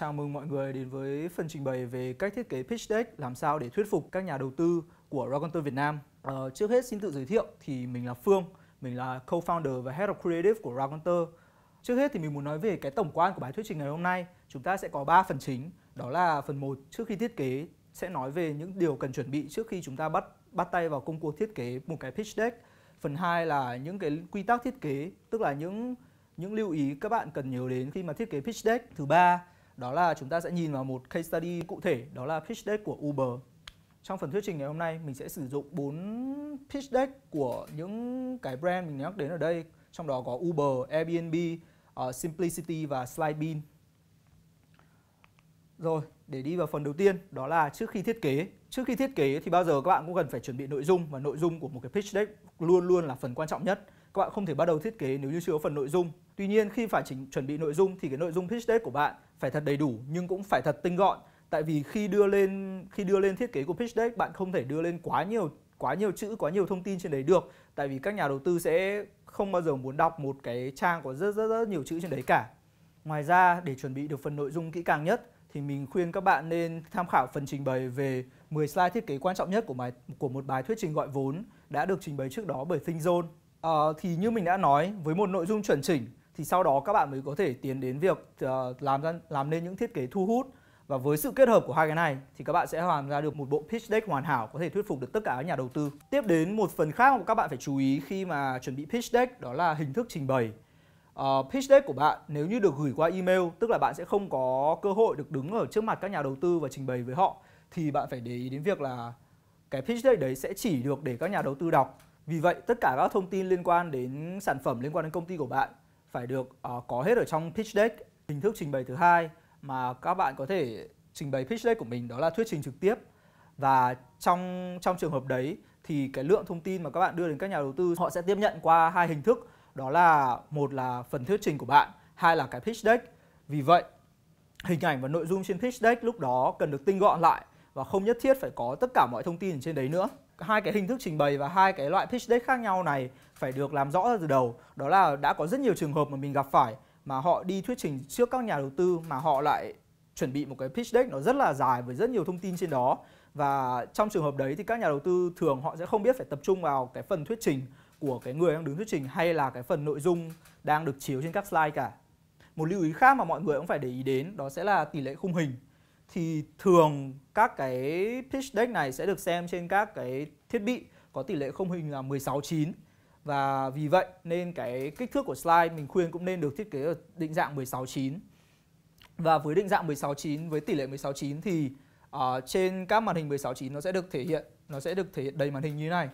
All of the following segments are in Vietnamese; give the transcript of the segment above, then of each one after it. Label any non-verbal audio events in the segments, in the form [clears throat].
Chào mừng mọi người đến với phần trình bày về cách thiết kế pitch deck làm sao để thuyết phục các nhà đầu tư của Raconter Việt Nam. Ờ, trước hết xin tự giới thiệu thì mình là Phương, mình là co-founder và head of creative của Raconter. Trước hết thì mình muốn nói về cái tổng quan của bài thuyết trình ngày hôm nay. Chúng ta sẽ có 3 phần chính. Đó là phần 1 trước khi thiết kế sẽ nói về những điều cần chuẩn bị trước khi chúng ta bắt bắt tay vào công cuộc thiết kế một cái pitch deck. Phần 2 là những cái quy tắc thiết kế, tức là những những lưu ý các bạn cần nhớ đến khi mà thiết kế pitch deck. Thứ ba đó là chúng ta sẽ nhìn vào một case study cụ thể đó là pitch deck của Uber. Trong phần thuyết trình ngày hôm nay mình sẽ sử dụng 4 pitch deck của những cái brand mình nhắc đến ở đây, trong đó có Uber, Airbnb, uh, Simplicity và Slidebean. Rồi, để đi vào phần đầu tiên đó là trước khi thiết kế. Trước khi thiết kế thì bao giờ các bạn cũng cần phải chuẩn bị nội dung và nội dung của một cái pitch deck luôn luôn là phần quan trọng nhất. Các bạn không thể bắt đầu thiết kế nếu như chưa có phần nội dung Tuy nhiên khi phải chỉnh, chuẩn bị nội dung thì cái nội dung pitch deck của bạn phải thật đầy đủ nhưng cũng phải thật tinh gọn. Tại vì khi đưa lên khi đưa lên thiết kế của pitch deck bạn không thể đưa lên quá nhiều quá nhiều chữ, quá nhiều thông tin trên đấy được. Tại vì các nhà đầu tư sẽ không bao giờ muốn đọc một cái trang có rất rất rất nhiều chữ trên đấy cả. Ngoài ra để chuẩn bị được phần nội dung kỹ càng nhất thì mình khuyên các bạn nên tham khảo phần trình bày về 10 slide thiết kế quan trọng nhất của bài của một bài thuyết trình gọi vốn đã được trình bày trước đó bởi ThinkZone. À, ờ, thì như mình đã nói, với một nội dung chuẩn chỉnh thì sau đó các bạn mới có thể tiến đến việc ờ, làm ra làm nên những thiết kế thu hút và với sự kết hợp của hai cái này thì các bạn sẽ hoàn ra được một bộ pitch deck hoàn hảo có thể thuyết phục được tất cả các nhà đầu tư. Tiếp đến một phần khác mà các bạn phải chú ý khi mà chuẩn bị pitch deck đó là hình thức trình bày. Uh, pitch deck của bạn nếu như được gửi qua email tức là bạn sẽ không có cơ hội được đứng ở trước mặt các nhà đầu tư và trình bày với họ thì bạn phải để ý đến việc là cái pitch deck đấy sẽ chỉ được để các nhà đầu tư đọc. Vì vậy tất cả các thông tin liên quan đến sản phẩm liên quan đến công ty của bạn phải được uh, có hết ở trong pitch deck. Hình thức trình bày thứ hai mà các bạn có thể trình bày pitch deck của mình đó là thuyết trình trực tiếp. Và trong trong trường hợp đấy thì cái lượng thông tin mà các bạn đưa đến các nhà đầu tư họ sẽ tiếp nhận qua hai hình thức, đó là một là phần thuyết trình của bạn, hai là cái pitch deck. Vì vậy, hình ảnh và nội dung trên pitch deck lúc đó cần được tinh gọn lại và không nhất thiết phải có tất cả mọi thông tin trên đấy nữa hai cái hình thức trình bày và hai cái loại pitch deck khác nhau này phải được làm rõ ra từ đầu đó là đã có rất nhiều trường hợp mà mình gặp phải mà họ đi thuyết trình trước các nhà đầu tư mà họ lại chuẩn bị một cái pitch deck nó rất là dài với rất nhiều thông tin trên đó và trong trường hợp đấy thì các nhà đầu tư thường họ sẽ không biết phải tập trung vào cái phần thuyết trình của cái người đang đứng thuyết trình hay là cái phần nội dung đang được chiếu trên các slide cả một lưu ý khác mà mọi người cũng phải để ý đến đó sẽ là tỷ lệ khung hình thì thường các cái pitch deck này sẽ được xem trên các cái thiết bị có tỷ lệ không hình là 16:9 và vì vậy nên cái kích thước của slide mình khuyên cũng nên được thiết kế ở định dạng 16:9 và với định dạng 16:9 với tỷ lệ 16:9 9 thì uh, trên các màn hình 16:9 nó sẽ được thể hiện nó sẽ được thể hiện đầy màn hình như thế này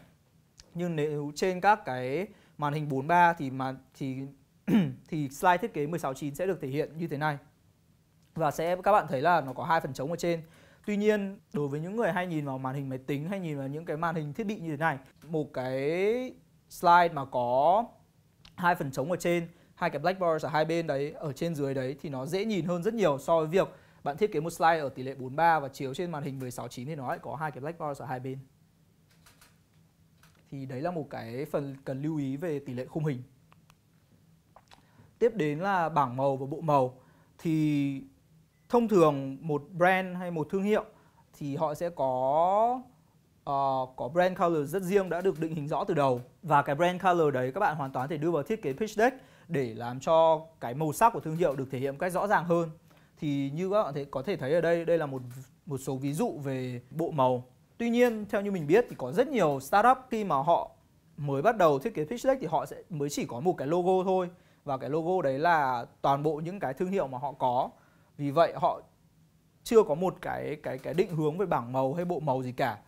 nhưng nếu trên các cái màn hình 43 thì mà thì [clears throat] thì slide thiết kế 16:9 sẽ được thể hiện như thế này và sẽ các bạn thấy là nó có hai phần trống ở trên tuy nhiên đối với những người hay nhìn vào màn hình máy tính hay nhìn vào những cái màn hình thiết bị như thế này một cái slide mà có hai phần trống ở trên hai cái blackboard ở hai bên đấy ở trên dưới đấy thì nó dễ nhìn hơn rất nhiều so với việc bạn thiết kế một slide ở tỷ lệ 43 và chiếu trên màn hình 169 thì nó lại có hai cái blackboard ở hai bên thì đấy là một cái phần cần lưu ý về tỷ lệ khung hình tiếp đến là bảng màu và bộ màu thì thông thường một brand hay một thương hiệu thì họ sẽ có uh, có brand color rất riêng đã được định hình rõ từ đầu và cái brand color đấy các bạn hoàn toàn thể đưa vào thiết kế pitch deck để làm cho cái màu sắc của thương hiệu được thể hiện một cách rõ ràng hơn thì như các bạn có thể thấy ở đây đây là một một số ví dụ về bộ màu tuy nhiên theo như mình biết thì có rất nhiều startup khi mà họ mới bắt đầu thiết kế pitch deck thì họ sẽ mới chỉ có một cái logo thôi và cái logo đấy là toàn bộ những cái thương hiệu mà họ có vì vậy họ chưa có một cái cái cái định hướng về bảng màu hay bộ màu gì cả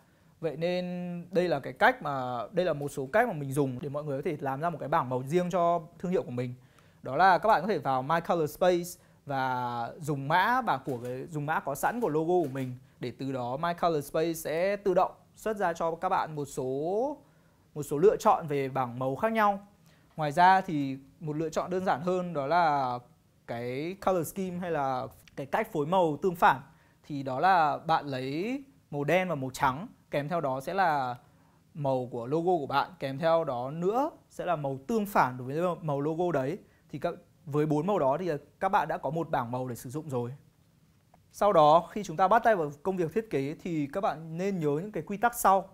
vậy nên đây là cái cách mà đây là một số cách mà mình dùng để mọi người có thể làm ra một cái bảng màu riêng cho thương hiệu của mình đó là các bạn có thể vào my color space và dùng mã bảng của cái dùng mã có sẵn của logo của mình để từ đó my color space sẽ tự động xuất ra cho các bạn một số một số lựa chọn về bảng màu khác nhau ngoài ra thì một lựa chọn đơn giản hơn đó là cái color scheme hay là cái cách phối màu tương phản thì đó là bạn lấy màu đen và màu trắng kèm theo đó sẽ là màu của logo của bạn kèm theo đó nữa sẽ là màu tương phản đối với màu logo đấy thì các với bốn màu đó thì các bạn đã có một bảng màu để sử dụng rồi sau đó khi chúng ta bắt tay vào công việc thiết kế thì các bạn nên nhớ những cái quy tắc sau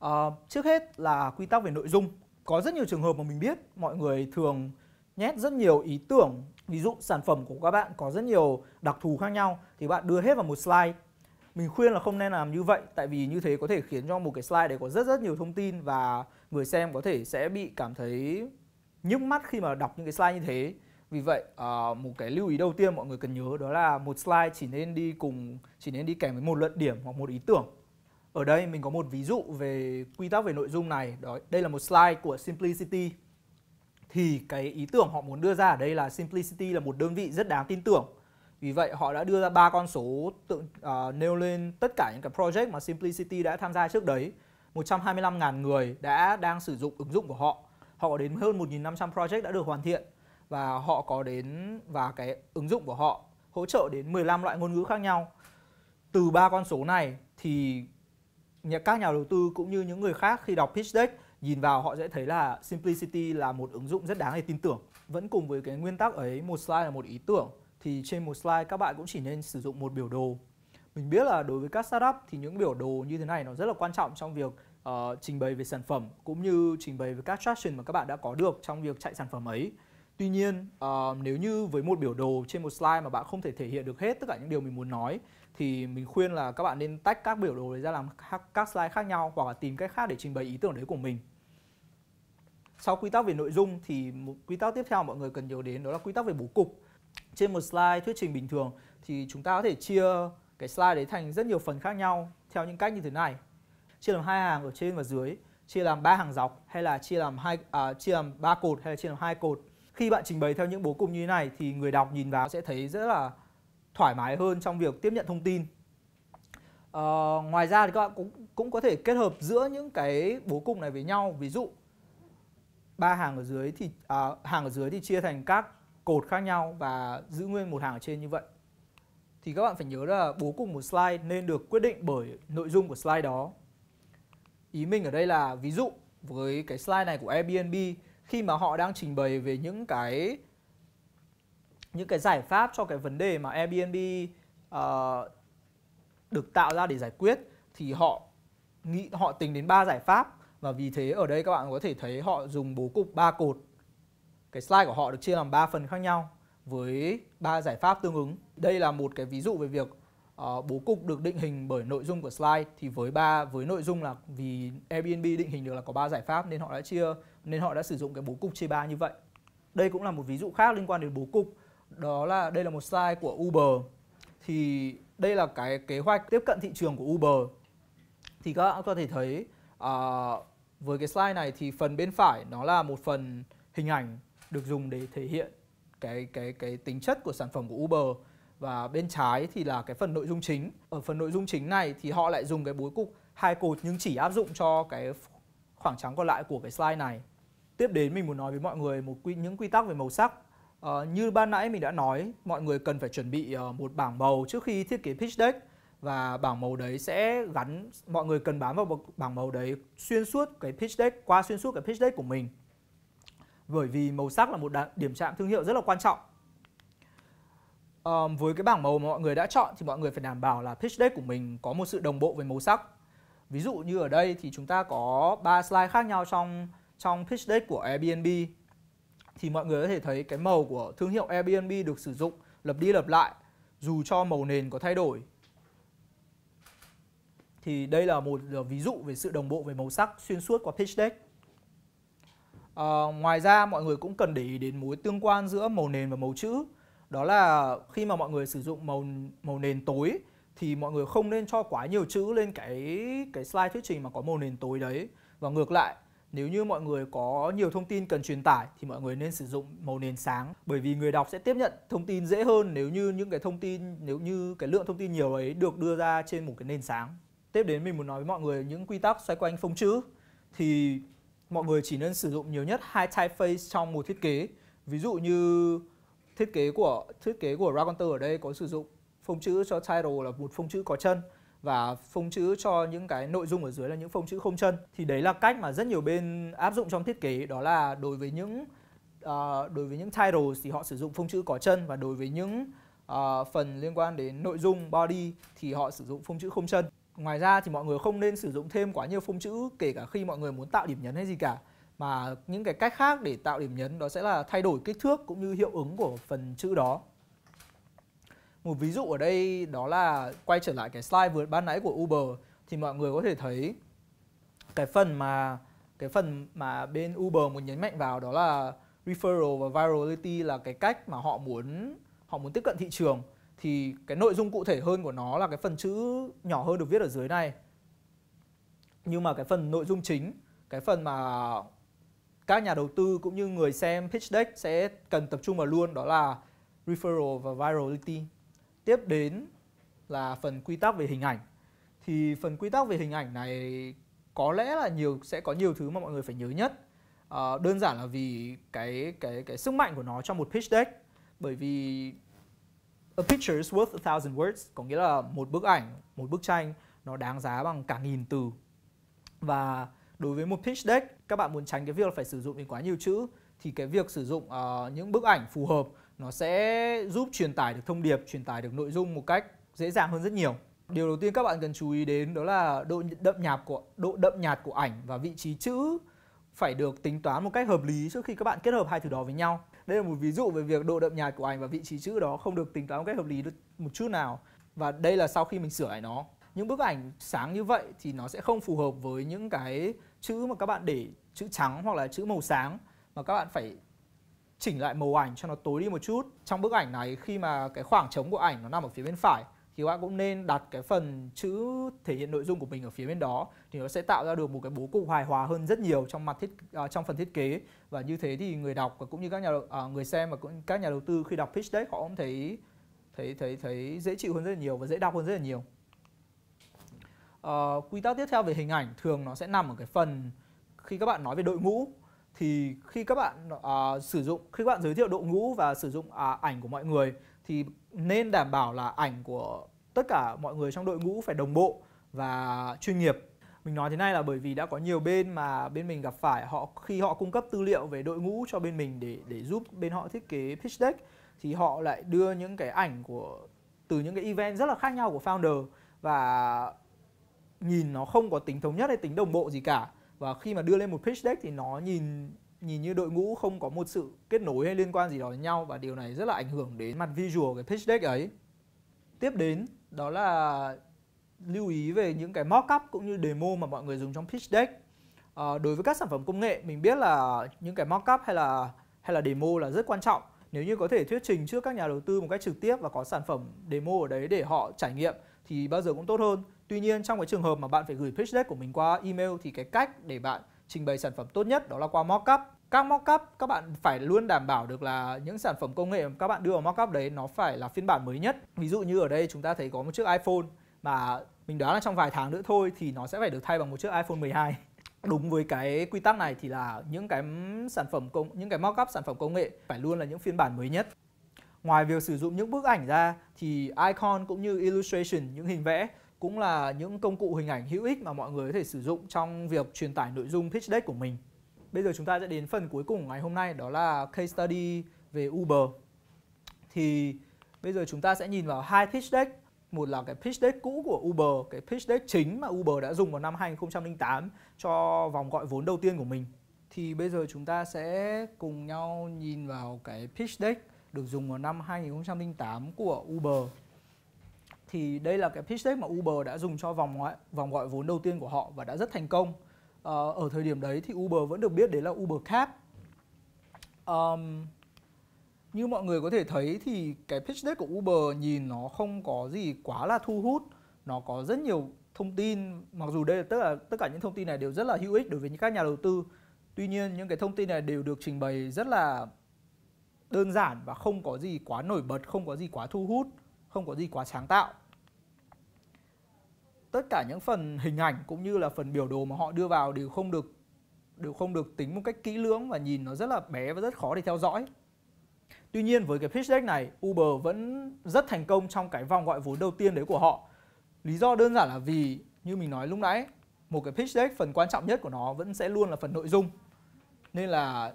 à, trước hết là quy tắc về nội dung có rất nhiều trường hợp mà mình biết mọi người thường nhét rất nhiều ý tưởng ví dụ sản phẩm của các bạn có rất nhiều đặc thù khác nhau thì bạn đưa hết vào một slide mình khuyên là không nên làm như vậy tại vì như thế có thể khiến cho một cái slide đấy có rất rất nhiều thông tin và người xem có thể sẽ bị cảm thấy nhức mắt khi mà đọc những cái slide như thế vì vậy ờ, một cái lưu ý đầu tiên mọi người cần nhớ đó là một slide chỉ nên đi cùng chỉ nên đi kèm với một luận điểm hoặc một ý tưởng ở đây mình có một ví dụ về quy tắc về nội dung này đó đây là một slide của Simplicity thì cái ý tưởng họ muốn đưa ra ở đây là simplicity là một đơn vị rất đáng tin tưởng vì vậy họ đã đưa ra ba con số tự, uh, nêu lên tất cả những cái project mà simplicity đã tham gia trước đấy 125.000 người đã đang sử dụng ứng dụng của họ họ có đến hơn 1.500 project đã được hoàn thiện và họ có đến và cái ứng dụng của họ hỗ trợ đến 15 loại ngôn ngữ khác nhau từ ba con số này thì các nhà đầu tư cũng như những người khác khi đọc pitch deck nhìn vào họ sẽ thấy là Simplicity là một ứng dụng rất đáng để tin tưởng. Vẫn cùng với cái nguyên tắc ấy, một slide là một ý tưởng thì trên một slide các bạn cũng chỉ nên sử dụng một biểu đồ. Mình biết là đối với các startup thì những biểu đồ như thế này nó rất là quan trọng trong việc uh, trình bày về sản phẩm cũng như trình bày về các traction mà các bạn đã có được trong việc chạy sản phẩm ấy. Tuy nhiên, uh, nếu như với một biểu đồ trên một slide mà bạn không thể thể hiện được hết tất cả những điều mình muốn nói thì mình khuyên là các bạn nên tách các biểu đồ đấy ra làm các slide khác nhau hoặc là tìm cách khác để trình bày ý tưởng đấy của mình sau quy tắc về nội dung thì một quy tắc tiếp theo mọi người cần nhớ đến đó là quy tắc về bố cục trên một slide thuyết trình bình thường thì chúng ta có thể chia cái slide đấy thành rất nhiều phần khác nhau theo những cách như thế này chia làm hai hàng ở trên và dưới chia làm ba hàng dọc hay là chia làm hai à, chia làm ba cột hay là chia làm hai cột khi bạn trình bày theo những bố cục như thế này thì người đọc nhìn vào sẽ thấy rất là thoải mái hơn trong việc tiếp nhận thông tin à, ngoài ra thì các bạn cũng cũng có thể kết hợp giữa những cái bố cục này với nhau ví dụ ba hàng ở dưới thì à, hàng ở dưới thì chia thành các cột khác nhau và giữ nguyên một hàng ở trên như vậy thì các bạn phải nhớ là bố cục một slide nên được quyết định bởi nội dung của slide đó ý mình ở đây là ví dụ với cái slide này của Airbnb khi mà họ đang trình bày về những cái những cái giải pháp cho cái vấn đề mà Airbnb uh, được tạo ra để giải quyết thì họ nghĩ họ tính đến ba giải pháp và vì thế ở đây các bạn có thể thấy họ dùng bố cục 3 cột. Cái slide của họ được chia làm 3 phần khác nhau với ba giải pháp tương ứng. Đây là một cái ví dụ về việc uh, bố cục được định hình bởi nội dung của slide thì với ba với nội dung là vì Airbnb định hình được là có ba giải pháp nên họ đã chia nên họ đã sử dụng cái bố cục chia ba như vậy. Đây cũng là một ví dụ khác liên quan đến bố cục. Đó là đây là một slide của Uber. Thì đây là cái kế hoạch tiếp cận thị trường của Uber. Thì các bạn có thể thấy uh, với cái slide này thì phần bên phải nó là một phần hình ảnh được dùng để thể hiện cái cái cái tính chất của sản phẩm của Uber và bên trái thì là cái phần nội dung chính. Ở phần nội dung chính này thì họ lại dùng cái bố cục hai cột nhưng chỉ áp dụng cho cái khoảng trắng còn lại của cái slide này. Tiếp đến mình muốn nói với mọi người một quy, những quy tắc về màu sắc. À, như ban nãy mình đã nói, mọi người cần phải chuẩn bị ờ, một bảng màu trước khi thiết kế pitch deck và bảng màu đấy sẽ gắn mọi người cần bám vào bảng màu đấy xuyên suốt cái pitch deck qua xuyên suốt cái pitch deck của mình bởi vì màu sắc là một điểm chạm thương hiệu rất là quan trọng um, với cái bảng màu mà mọi người đã chọn thì mọi người phải đảm bảo là pitch deck của mình có một sự đồng bộ về màu sắc ví dụ như ở đây thì chúng ta có ba slide khác nhau trong trong pitch deck của Airbnb thì mọi người có thể thấy cái màu của thương hiệu Airbnb được sử dụng lặp đi lặp lại dù cho màu nền có thay đổi thì đây là một ví dụ về sự đồng bộ về màu sắc xuyên suốt qua pitch deck. À, ngoài ra mọi người cũng cần để ý đến mối tương quan giữa màu nền và màu chữ. Đó là khi mà mọi người sử dụng màu màu nền tối thì mọi người không nên cho quá nhiều chữ lên cái cái slide thuyết trình mà có màu nền tối đấy và ngược lại nếu như mọi người có nhiều thông tin cần truyền tải thì mọi người nên sử dụng màu nền sáng bởi vì người đọc sẽ tiếp nhận thông tin dễ hơn nếu như những cái thông tin nếu như cái lượng thông tin nhiều ấy được đưa ra trên một cái nền sáng Tiếp đến mình muốn nói với mọi người những quy tắc xoay quanh phông chữ thì mọi người chỉ nên sử dụng nhiều nhất hai typeface trong một thiết kế. Ví dụ như thiết kế của thiết kế của Raconter ở đây có sử dụng phông chữ cho title là một phông chữ có chân và phông chữ cho những cái nội dung ở dưới là những phông chữ không chân. Thì đấy là cách mà rất nhiều bên áp dụng trong thiết kế đó là đối với những uh, đối với những titles thì họ sử dụng phông chữ có chân và đối với những uh, phần liên quan đến nội dung body thì họ sử dụng phông chữ không chân ngoài ra thì mọi người không nên sử dụng thêm quá nhiều phông chữ kể cả khi mọi người muốn tạo điểm nhấn hay gì cả mà những cái cách khác để tạo điểm nhấn đó sẽ là thay đổi kích thước cũng như hiệu ứng của phần chữ đó một ví dụ ở đây đó là quay trở lại cái slide vừa ban nãy của Uber thì mọi người có thể thấy cái phần mà cái phần mà bên Uber muốn nhấn mạnh vào đó là referral và virality là cái cách mà họ muốn họ muốn tiếp cận thị trường thì cái nội dung cụ thể hơn của nó là cái phần chữ nhỏ hơn được viết ở dưới này nhưng mà cái phần nội dung chính cái phần mà các nhà đầu tư cũng như người xem pitch deck sẽ cần tập trung vào luôn đó là referral và virality tiếp đến là phần quy tắc về hình ảnh thì phần quy tắc về hình ảnh này có lẽ là nhiều sẽ có nhiều thứ mà mọi người phải nhớ nhất à, đơn giản là vì cái cái cái sức mạnh của nó trong một pitch deck bởi vì A picture is worth a thousand words có nghĩa là một bức ảnh, một bức tranh nó đáng giá bằng cả nghìn từ. Và đối với một pitch deck, các bạn muốn tránh cái việc là phải sử dụng đến quá nhiều chữ thì cái việc sử dụng uh, những bức ảnh phù hợp nó sẽ giúp truyền tải được thông điệp, truyền tải được nội dung một cách dễ dàng hơn rất nhiều. Điều đầu tiên các bạn cần chú ý đến đó là độ đậm nhạt của độ đậm nhạt của ảnh và vị trí chữ phải được tính toán một cách hợp lý trước khi các bạn kết hợp hai thứ đó với nhau đây là một ví dụ về việc độ đậm nhạt của ảnh và vị trí chữ đó không được tính toán một cách hợp lý một chút nào và đây là sau khi mình sửa lại nó những bức ảnh sáng như vậy thì nó sẽ không phù hợp với những cái chữ mà các bạn để chữ trắng hoặc là chữ màu sáng mà các bạn phải chỉnh lại màu ảnh cho nó tối đi một chút trong bức ảnh này khi mà cái khoảng trống của ảnh nó nằm ở phía bên phải thì các bạn cũng nên đặt cái phần chữ thể hiện nội dung của mình ở phía bên đó thì nó sẽ tạo ra được một cái bố cục hài hòa hơn rất nhiều trong mặt thiết uh, trong phần thiết kế và như thế thì người đọc và cũng như các nhà uh, người xem và cũng các nhà đầu tư khi đọc pitch deck họ cũng thấy thấy thấy thấy dễ chịu hơn rất là nhiều và dễ đọc hơn rất là nhiều uh, quy tắc tiếp theo về hình ảnh thường nó sẽ nằm ở cái phần khi các bạn nói về đội ngũ thì khi các bạn uh, sử dụng khi các bạn giới thiệu đội ngũ và sử dụng uh, ảnh của mọi người thì nên đảm bảo là ảnh của tất cả mọi người trong đội ngũ phải đồng bộ và chuyên nghiệp mình nói thế này là bởi vì đã có nhiều bên mà bên mình gặp phải họ khi họ cung cấp tư liệu về đội ngũ cho bên mình để để giúp bên họ thiết kế pitch deck thì họ lại đưa những cái ảnh của từ những cái event rất là khác nhau của founder và nhìn nó không có tính thống nhất hay tính đồng bộ gì cả và khi mà đưa lên một pitch deck thì nó nhìn nhìn như đội ngũ không có một sự kết nối hay liên quan gì đó với nhau và điều này rất là ảnh hưởng đến mặt visual cái pitch deck ấy. Tiếp đến đó là lưu ý về những cái mockup cũng như demo mà mọi người dùng trong pitch deck. À, đối với các sản phẩm công nghệ mình biết là những cái mockup hay là hay là demo là rất quan trọng. Nếu như có thể thuyết trình trước các nhà đầu tư một cách trực tiếp và có sản phẩm demo ở đấy để họ trải nghiệm thì bao giờ cũng tốt hơn. Tuy nhiên trong cái trường hợp mà bạn phải gửi pitch deck của mình qua email thì cái cách để bạn trình bày sản phẩm tốt nhất đó là qua mockup các mockup các bạn phải luôn đảm bảo được là những sản phẩm công nghệ mà các bạn đưa vào mockup đấy nó phải là phiên bản mới nhất. Ví dụ như ở đây chúng ta thấy có một chiếc iPhone mà mình đoán là trong vài tháng nữa thôi thì nó sẽ phải được thay bằng một chiếc iPhone 12. [laughs] Đúng với cái quy tắc này thì là những cái sản phẩm công những cái mockup sản phẩm công nghệ phải luôn là những phiên bản mới nhất. Ngoài việc sử dụng những bức ảnh ra thì icon cũng như illustration những hình vẽ cũng là những công cụ hình ảnh hữu ích mà mọi người có thể sử dụng trong việc truyền tải nội dung pitch deck của mình. Bây giờ chúng ta sẽ đến phần cuối cùng ngày hôm nay đó là case study về Uber. Thì bây giờ chúng ta sẽ nhìn vào hai pitch deck. Một là cái pitch deck cũ của Uber, cái pitch deck chính mà Uber đã dùng vào năm 2008 cho vòng gọi vốn đầu tiên của mình. Thì bây giờ chúng ta sẽ cùng nhau nhìn vào cái pitch deck được dùng vào năm 2008 của Uber. Thì đây là cái pitch deck mà Uber đã dùng cho vòng gọi, vòng gọi vốn đầu tiên của họ và đã rất thành công Ờ, ở thời điểm đấy thì Uber vẫn được biết đấy là Uber Cab um, như mọi người có thể thấy thì cái pitch deck của Uber nhìn nó không có gì quá là thu hút nó có rất nhiều thông tin mặc dù đây là tất cả tất cả những thông tin này đều rất là hữu ích đối với những các nhà đầu tư tuy nhiên những cái thông tin này đều được trình bày rất là đơn giản và không có gì quá nổi bật không có gì quá thu hút không có gì quá sáng tạo tất cả những phần hình ảnh cũng như là phần biểu đồ mà họ đưa vào đều không được đều không được tính một cách kỹ lưỡng và nhìn nó rất là bé và rất khó để theo dõi. Tuy nhiên với cái pitch deck này, Uber vẫn rất thành công trong cái vòng gọi vốn đầu tiên đấy của họ. Lý do đơn giản là vì như mình nói lúc nãy, một cái pitch deck phần quan trọng nhất của nó vẫn sẽ luôn là phần nội dung. Nên là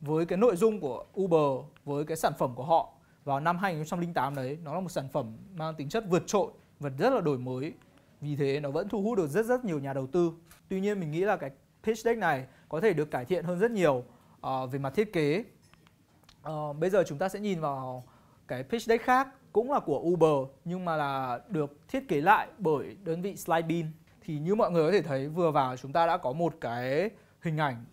với cái nội dung của Uber, với cái sản phẩm của họ vào năm 2008 đấy, nó là một sản phẩm mang tính chất vượt trội và rất là đổi mới vì thế nó vẫn thu hút được rất rất nhiều nhà đầu tư. Tuy nhiên mình nghĩ là cái pitch deck này có thể được cải thiện hơn rất nhiều uh, về mặt thiết kế. Uh, bây giờ chúng ta sẽ nhìn vào cái pitch deck khác cũng là của Uber nhưng mà là được thiết kế lại bởi đơn vị Slidebean. Thì như mọi người có thể thấy vừa vào chúng ta đã có một cái hình ảnh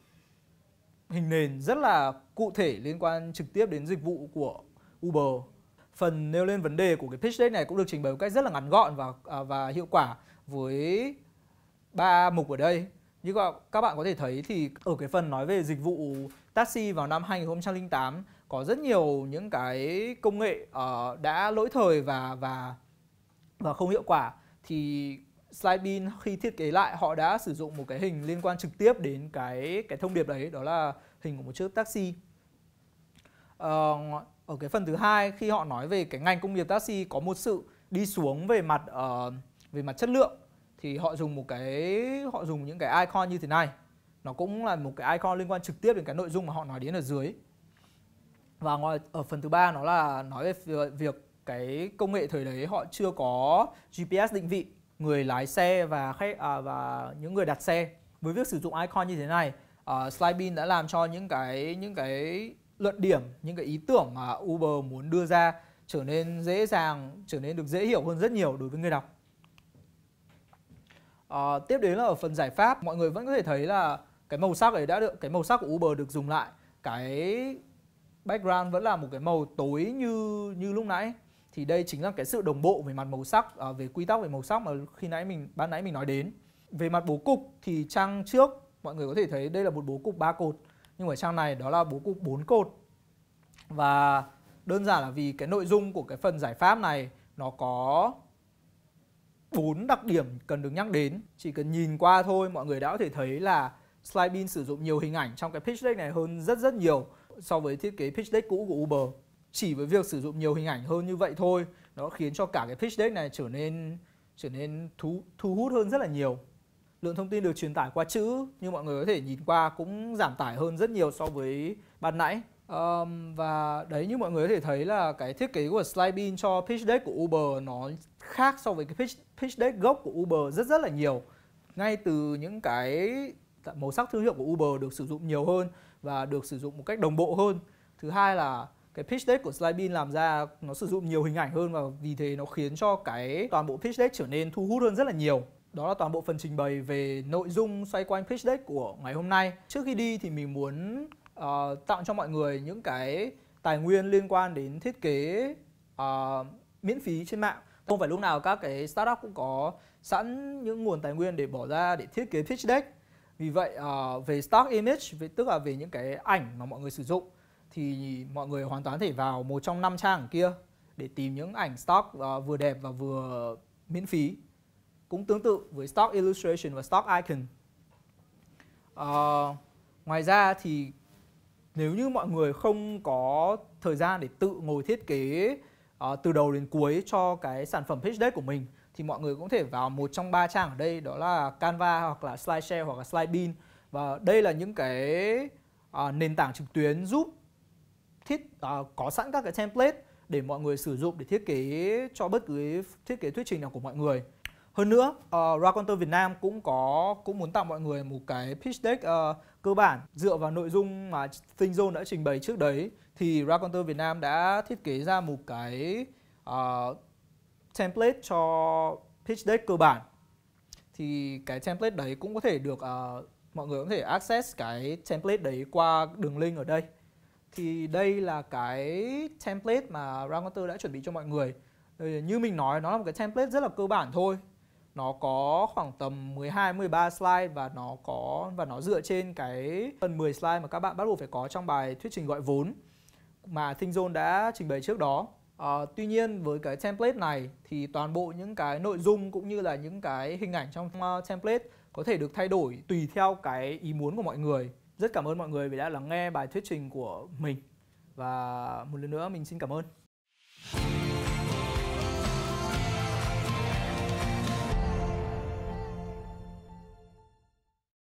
hình nền rất là cụ thể liên quan trực tiếp đến dịch vụ của Uber phần nêu lên vấn đề của cái pitch deck này cũng được trình bày một cách rất là ngắn gọn và à, và hiệu quả với ba mục ở đây như các bạn có thể thấy thì ở cái phần nói về dịch vụ taxi vào năm 2008 có rất nhiều những cái công nghệ ờ, đã lỗi thời và và và không hiệu quả thì Slidebin khi thiết kế lại họ đã sử dụng một cái hình liên quan trực tiếp đến cái cái thông điệp đấy đó là hình của một chiếc taxi. Uh, ở cái phần thứ hai khi họ nói về cái ngành công nghiệp taxi có một sự đi xuống về mặt uh, về mặt chất lượng thì họ dùng một cái họ dùng những cái icon như thế này nó cũng là một cái icon liên quan trực tiếp đến cái nội dung mà họ nói đến ở dưới và ngoài ở phần thứ ba nó là nói về việc cái công nghệ thời đấy họ chưa có GPS định vị người lái xe và khách à, và những người đặt xe với việc sử dụng icon như thế này uh, ờ, Slybin đã làm cho những cái những cái luận điểm những cái ý tưởng mà Uber muốn đưa ra trở nên dễ dàng trở nên được dễ hiểu hơn rất nhiều đối với người đọc à, tiếp đến là ở phần giải pháp mọi người vẫn có thể thấy là cái màu sắc ấy đã được cái màu sắc của Uber được dùng lại cái background vẫn là một cái màu tối như như lúc nãy thì đây chính là cái sự đồng bộ về mặt màu sắc à, về quy tắc về màu sắc mà khi nãy mình ban nãy mình nói đến về mặt bố cục thì trang trước mọi người có thể thấy đây là một bố cục ba cột nhưng ở trang này đó là bố cục 4 cột và đơn giản là vì cái nội dung của cái phần giải pháp này nó có bốn đặc điểm cần được nhắc đến chỉ cần nhìn qua thôi mọi người đã có thể thấy là Slidebin sử dụng nhiều hình ảnh trong cái pitch deck này hơn rất rất nhiều so với thiết kế pitch deck cũ của Uber chỉ với việc sử dụng nhiều hình ảnh hơn như vậy thôi nó khiến cho cả cái pitch deck này trở nên trở nên thu, thu hút hơn rất là nhiều lượng thông tin được truyền tải qua chữ như mọi người có thể nhìn qua cũng giảm tải hơn rất nhiều so với ban nãy um, và đấy như mọi người có thể thấy là cái thiết kế của slide bin cho pitch deck của Uber nó khác so với cái pitch, pitch deck gốc của Uber rất rất là nhiều ngay từ những cái màu sắc thương hiệu của Uber được sử dụng nhiều hơn và được sử dụng một cách đồng bộ hơn thứ hai là cái pitch deck của Slybin làm ra nó sử dụng nhiều hình ảnh hơn và vì thế nó khiến cho cái toàn bộ pitch deck trở nên thu hút hơn rất là nhiều đó là toàn bộ phần trình bày về nội dung xoay quanh pitch deck của ngày hôm nay. Trước khi đi thì mình muốn uh, tặng cho mọi người những cái tài nguyên liên quan đến thiết kế uh, miễn phí trên mạng. Không phải lúc nào các cái startup cũng có sẵn những nguồn tài nguyên để bỏ ra để thiết kế pitch deck. Vì vậy uh, về stock image, về, tức là về những cái ảnh mà mọi người sử dụng thì mọi người hoàn toàn thể vào một trong năm trang kia để tìm những ảnh stock uh, vừa đẹp và vừa miễn phí cũng tương tự với Stock Illustration và Stock Icon. Uh, ngoài ra thì nếu như mọi người không có thời gian để tự ngồi thiết kế uh, từ đầu đến cuối cho cái sản phẩm pitch deck của mình thì mọi người cũng thể vào một trong ba trang ở đây đó là Canva hoặc là SlideShare hoặc là SlideBean và đây là những cái uh, nền tảng trực tuyến giúp thiết uh, có sẵn các cái template để mọi người sử dụng để thiết kế cho bất cứ thiết kế thuyết trình nào của mọi người. Hơn nữa, uh, Raconteur Việt Nam cũng có cũng muốn tặng mọi người một cái pitch deck uh, cơ bản dựa vào nội dung mà Tinh Zone đã trình bày trước đấy thì Raconteur Việt Nam đã thiết kế ra một cái uh, template cho pitch deck cơ bản. Thì cái template đấy cũng có thể được uh, mọi người có thể access cái template đấy qua đường link ở đây. Thì đây là cái template mà Raconteur đã chuẩn bị cho mọi người. Như mình nói nó là một cái template rất là cơ bản thôi nó có khoảng tầm 12 13 slide và nó có và nó dựa trên cái phần 10 slide mà các bạn bắt buộc phải có trong bài thuyết trình gọi vốn mà Thinh Zone đã trình bày trước đó. À, tuy nhiên với cái template này thì toàn bộ những cái nội dung cũng như là những cái hình ảnh trong ờ, template có thể được thay đổi tùy theo cái ý muốn của mọi người. Rất cảm ơn mọi người vì đã lắng nghe bài thuyết trình của mình và một lần nữa mình xin cảm ơn.